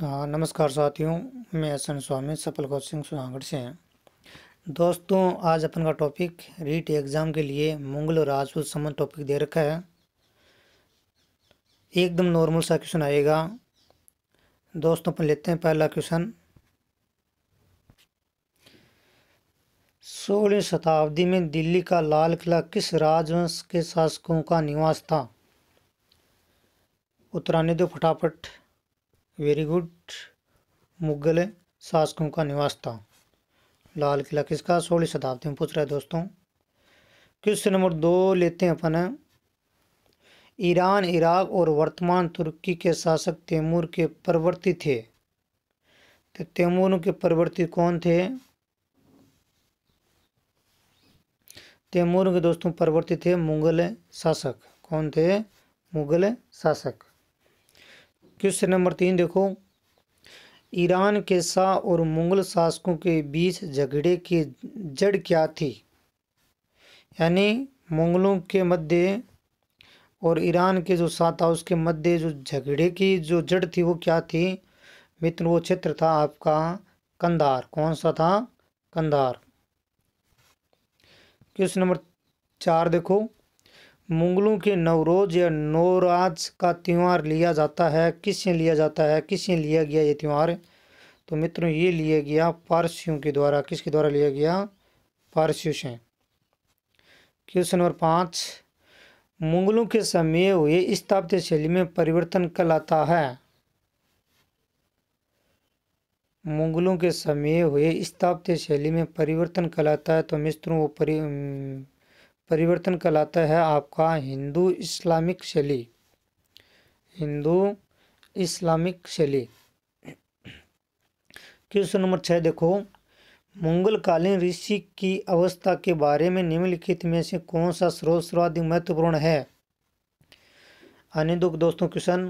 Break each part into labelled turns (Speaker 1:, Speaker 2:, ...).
Speaker 1: हाँ नमस्कार साथियों मैं असन स्वामी सफल कोचिंग सुनागढ़ से हैं दोस्तों आज अपन का टॉपिक रीट एग्ज़ाम के लिए मुगल और राजपूत संबंध टॉपिक दे रखा है एकदम नॉर्मल सा क्वेश्चन आएगा दोस्तों अपन लेते हैं पहला क्वेश्चन सोलहवीं शताब्दी में दिल्ली का लाल किला किस राजवंश के शासकों का निवास था उत्तराने दो फटाफट वेरी गुड मुगल शासकों का निवास था लाल किला किसका सोलह शताब्दी में पूछ रहा है दोस्तों क्वेश्चन नंबर दो लेते हैं अपन ईरान इराक और वर्तमान तुर्की के शासक तैमूर के परवर्ती थे तो तैमूर के परवर्ती कौन थे तैमूर के दोस्तों परवर्ती थे मुगल शासक कौन थे मुगल शासक क्वेश्चन नंबर तीन देखो ईरान के शाह और मुगल शासकों के बीच झगड़े की जड़ क्या थी यानी मुगलों के मध्य और ईरान के जो शाह था उसके मध्य जो झगड़े की जो जड़ थी वो क्या थी मित्र वो क्षेत्र था आपका कंधार कौन सा था कंधार क्वेश्चन नंबर चार देखो मुगलों के नवरोज़ या नवराज का त्यौहार लिया जाता है किससे लिया जाता है किससे लिया गया ये त्यौहार तो मित्रों ये लिया गया पारसियों के द्वारा किसके द्वारा लिया गया पारसियों से क्वेश्चन नंबर पाँच मुगलों के समय हुए स्थापित शैली में परिवर्तन कल आता है मुगलों के समय हुए स्थापित शैली में परिवर्तन कहलाता है तो मित्रों वो परि परिवर्तन कहलाता है आपका हिंदू इस्लामिक शैली हिंदू इस्लामिक शैली क्वेश्चन नंबर छः देखो मुगलकालीन ऋषि की अवस्था के बारे में निम्नलिखित में से कौन सा स्रोत सर्वाधिक महत्वपूर्ण है अन्य दो दोस्तों क्वेश्चन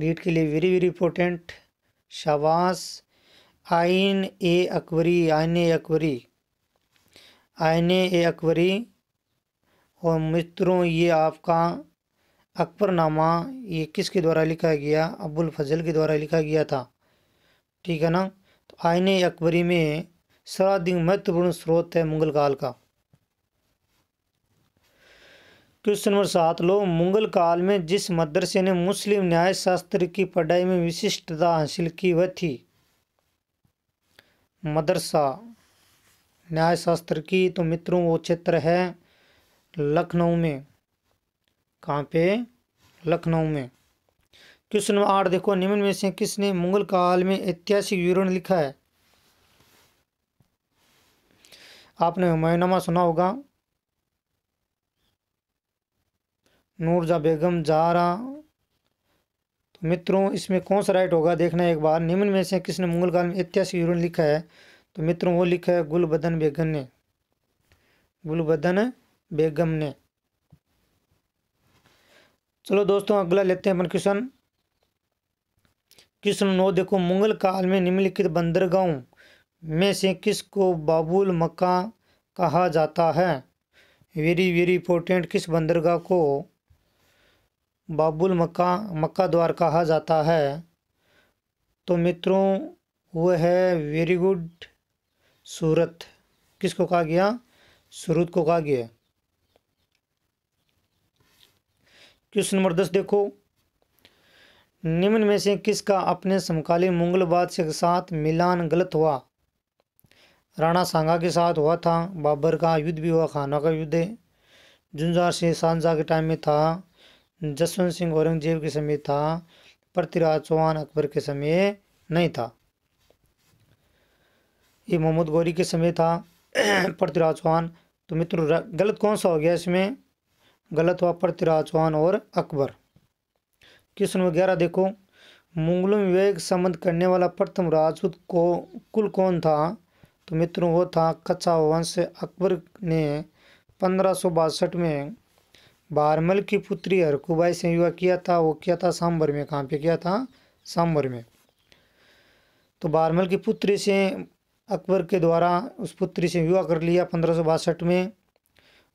Speaker 1: रीड के लिए वेरी वेरी इंपॉर्टेंट शाबाश आइन ए अकबरी आइन ए अकबरी आइन ए अकबरी और मित्रों ये आपका अकबरनामा ये किसके द्वारा लिखा गया अबुल फजल के द्वारा लिखा गया था ठीक है ना तो आईने अकबरी में सर्वाधिक महत्वपूर्ण स्रोत है मुगल काल का क्वेश्चन नंबर सात लो मुगल काल में जिस मदरसे ने मुस्लिम न्याय शास्त्र की पढ़ाई में विशिष्टता हासिल की वह थी मदरसा न्याय शास्त्र की तो मित्रों वो क्षेत्र है लखनऊ में कहाँ पे लखनऊ में क्वेश्चन नंबर आठ देखो निम्न में से किसने मुगल काल में ऐतिहासिक विवरण लिखा है आपने हुमायूनामा सुना होगा नूरजा बेगम जारा तो मित्रों इसमें कौन सा राइट होगा देखना एक बार निम्न में से किसने मुगल काल में ऐतिहासिक विवरण लिखा है तो मित्रों वो लिखा है गुलबदन बेगम ने गुलबदन बेगम ने चलो दोस्तों अगला लेते हैं अपन क्वेश्चन कृष्ण नौ देखो मुगल काल में निम्नलिखित बंदरगाहों में से किस को बाबुल मक्का कहा जाता है वेरी वेरी इंपोर्टेंट किस बंदरगाह को बाबुल मक्का मक्का द्वार कहा जाता है तो मित्रों वह है वेरी गुड सूरत किसको कहा गया सूरत को कहा गया क्वेश्चन नंबर दस देखो निम्न में से किसका अपने समकालीन मुगल बादशाह के साथ मिलान गलत हुआ राणा सांगा के साथ हुआ था बाबर का युद्ध भी हुआ खाना का युद्ध है जुंजार सिंह सानजा के टाइम में था जसवंत सिंह औरंगजेब के समय था पृथ्वीराज चौहान अकबर के समय नहीं था ये मोहम्मद गौरी के समय था पृथ्वीराज चौहान तो मित्रों गलत कौन सा हो गया इसमें गलत हुआ पृथ्वीराज चौहान और अकबर क्वेश्चन ग्यारह देखो मुगलों में विवेक संबंध करने वाला प्रथम राजपूत को कुल कौन था तो मित्रों वो था कच्चा वंश अकबर ने पंद्रह में बारमल की पुत्री हरकुबाई से युवा किया था वो किया था सांबर में कहाँ पे किया था सांबर में तो बारमल की पुत्री से अकबर के द्वारा उस पुत्री से विवाह कर लिया पंद्रह में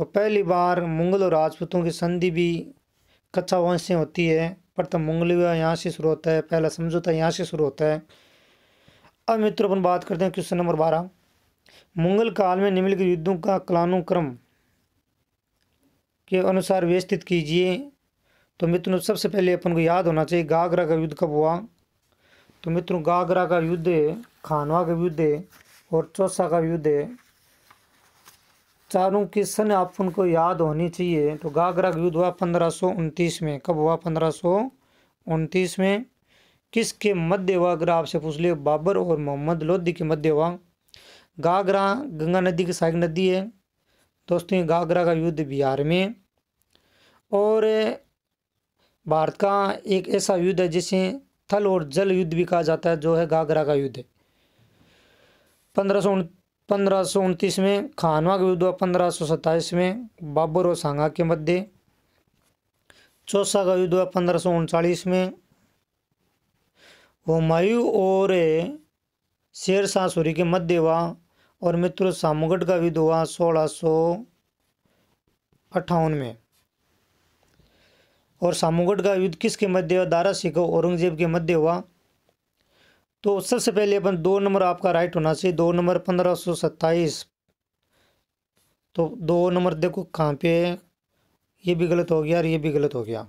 Speaker 1: और पहली बार मुग़ल और राजपूतों की संधि भी कच्चा वंश से होती है प्रथम विवाह यहाँ से शुरू होता है पहला समझौता यहाँ से शुरू होता है अब मित्रों अपन बात करते हैं क्वेश्चन नंबर बारह मुगल काल में निम्नलिखित युद्धों का कलानुक्रम के अनुसार व्यवस्थित कीजिए तो मित्रों सबसे पहले अपन को याद होना चाहिए गागरा का युद्ध कब हुआ तो मित्रों गागरा का युद्ध खानवा का युद्ध और चौसा का युद्ध है चारों की सन आप उनको याद होनी चाहिए तो गागरा युद्ध हुआ पंद्रह में कब हुआ पंद्रह में किसके मध्य हुआ अगर आपसे पूछ लिए बाबर और मोहम्मद लोधी के मध्य हुआ गागरा गंगा नदी की सहायक नदी है दोस्तों ये गागरा का युद्ध बिहार में और भारत का एक ऐसा युद्ध है जिसे थल और जल युद्ध भी कहा जाता है जो है गागरा का युद्ध पंद्रह सौ पंद्रह सौ उनतीस में खानवा का हुआ पंद्रह सौ सत्ताईस में बाबर और सांगा के मध्य चौसा का हुआ पंद्रह सौ उनचालीस में हुमायूं और शेर शाह सूरी के मध्य हुआ और मित्र सामगढ़ का युद्ध हुआ सोलह सौ अट्ठावन में और सामगढ़ का युद्ध किसके मध्य हुआ दारा सिख औरंगजेब के मध्य हुआ तो सबसे पहले अपन दो नंबर आपका राइट होना चाहिए दो नंबर पंद्रह सौ सत्ताईस तो दो नंबर देखो कहाँ पे ये भी गलत हो गया और ये भी गलत हो गया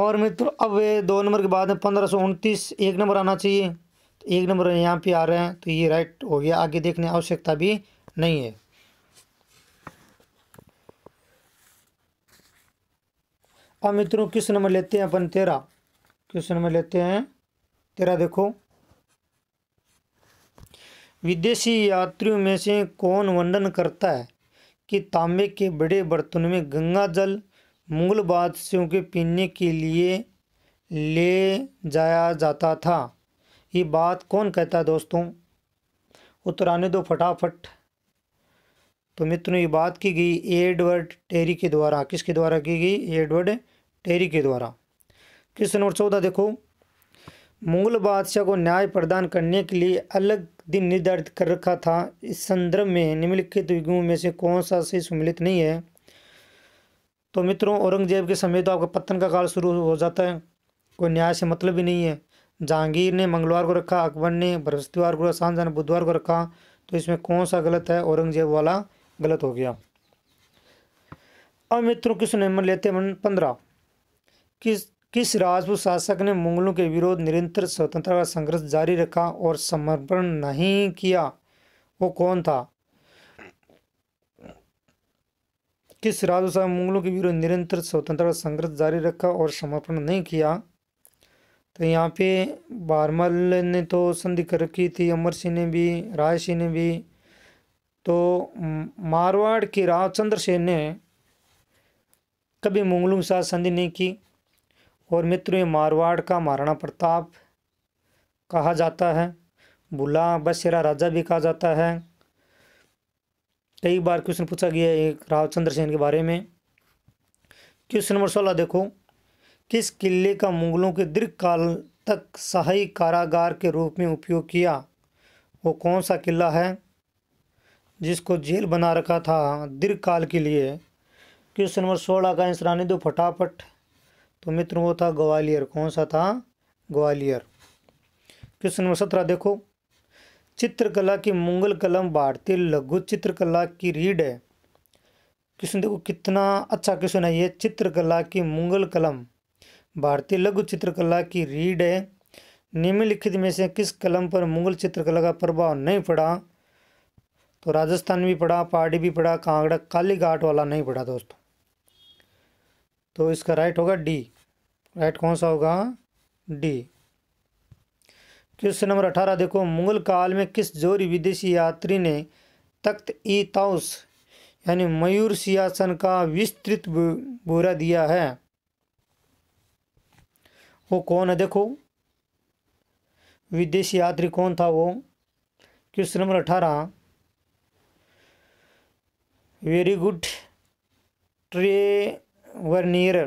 Speaker 1: और मित्रों अब दो नंबर के बाद में पंद्रह सौ उनतीस एक नंबर आना चाहिए तो एक नंबर यहाँ पे आ रहे हैं तो ये राइट हो गया आगे देखने आवश्यकता भी नहीं है अब मित्रों किस नंबर लेते हैं अपन तेरह क्वेश्चन में लेते हैं तेरा देखो विदेशी यात्रियों में से कौन वर्णन करता है कि तांबे के बड़े बर्तन में गंगा जल मुगल बादशाहों के पीने के लिए ले जाया जाता था ये बात कौन कहता है दोस्तों उत्तर आने दो फटाफट तो मित्रों ये बात की गई एडवर्ड टेरी के द्वारा किसके द्वारा की गई एडवर्ड टेरी के द्वारा क्वेश्चन नंबर चौदह देखो मुगल बादशाह को न्याय प्रदान करने के लिए अलग दिन निर्धारित कर रखा था इस संदर्भ में निम्नलिखित युगों में से कौन सा से सम्मिलित नहीं है तो मित्रों औरंगजेब के समय तो आपका पतन का काल शुरू हो जाता है कोई न्याय से मतलब ही नहीं है जहांगीर ने मंगलवार को रखा अकबर ने बृहस्पतिवार को सांझा ने बुधवार को रखा तो इसमें कौन सा गलत है औरंगजेब वाला गलत हो गया अब मित्रों किस नंबर लेते हैं पंद्रह किस किस राजपूत शासक ने मुगलों के विरोध निरंतर स्वतंत्रता का संघर्ष जारी रखा और समर्पण नहीं किया वो कौन था किस राजपूत शासक मुगलों के विरोध निरंतर स्वतंत्रता संघर्ष जारी रखा और समर्पण नहीं किया तो यहाँ पे बारमल ने तो संधि कर रखी थी अमर सिंह ने भी राय सिंह ने भी तो मारवाड़ के चंद्र सेन ने कभी मुगलों के साथ संधि नहीं की और मित्रों मारवाड़ का महाराणा प्रताप कहा जाता है बुला बसेरा राजा भी कहा जाता है कई बार क्वेश्चन पूछा गया एक रावचंद्र सेन के बारे में क्वेश्चन नंबर सोलह देखो किस किले का मुगलों के दीर्घकाल तक सहाय कारागार के रूप में उपयोग किया वो कौन सा किला है जिसको जेल बना रखा था दीर्घकाल के लिए क्वेश्चन नंबर सोलह का आंसर आने दो फटाफट तो मित्र वो था ग्वालियर कौन सा था ग्वालियर क्वेश्चन नंबर सत्रह देखो चित्रकला की मुगल कलम भारतीय लघु चित्रकला की रीढ़ है क्वेश्चन देखो कितना अच्छा क्वेश्चन है ये चित्रकला की मुगल कलम भारतीय लघु चित्रकला की रीढ़ है निम्नलिखित में से किस कलम पर मुगल चित्रकला का प्रभाव नहीं पड़ा तो राजस्थान भी पड़ा पहाड़ी भी पड़ा कांगड़ा कालीघाट वाला नहीं पड़ा दोस्तों तो इसका राइट होगा डी राइट कौन सा होगा डी क्वेश्चन नंबर अठारह देखो मुगल काल में किस जोरी विदेशी यात्री ने तख्त ई ताउस यानी मयूर सियासन का विस्तृत बोरा दिया है वो कौन है देखो विदेशी यात्री कौन था वो क्वेश्चन तो नंबर अठारह very good Tavernier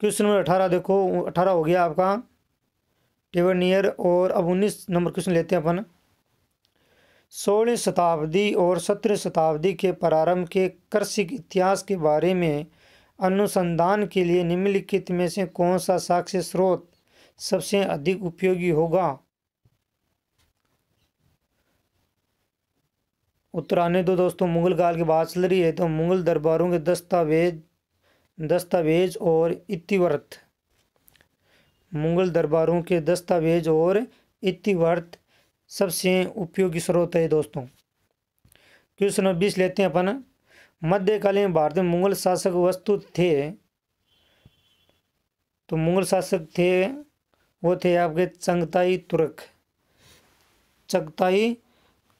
Speaker 1: question number अठारह देखो अठारह हो गया आपका टेवर और अब उन्नीस नंबर क्वेश्चन लेते हैं अपन सोलह शताब्दी और सत्रह शताब्दी के प्रारंभ के कृषि इतिहास के बारे में अनुसंधान के लिए निम्नलिखित में से कौन सा साक्ष्य स्रोत सबसे अधिक उपयोगी होगा उत्तराने दो दोस्तों मुग़ल काल की बात चल रही है तो मुग़ल दरबारों के दस्तावेज दस्तावेज और इतिवर्त मुग़ल दरबारों के दस्तावेज और इतिवर्त सबसे उपयोगी स्रोत है दोस्तों क्वेश्चन नंबर बीस लेते हैं अपन मध्यकालीन भारत में मुग़ल शासक वस्तु थे तो मुग़ल शासक थे वो थे आपके चंगताई तुर्क चंगताई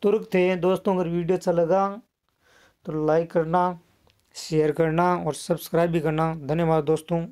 Speaker 1: तुर्क थे दोस्तों अगर वीडियो अच्छा लगा तो लाइक करना शेयर करना और सब्सक्राइब भी करना धन्यवाद दोस्तों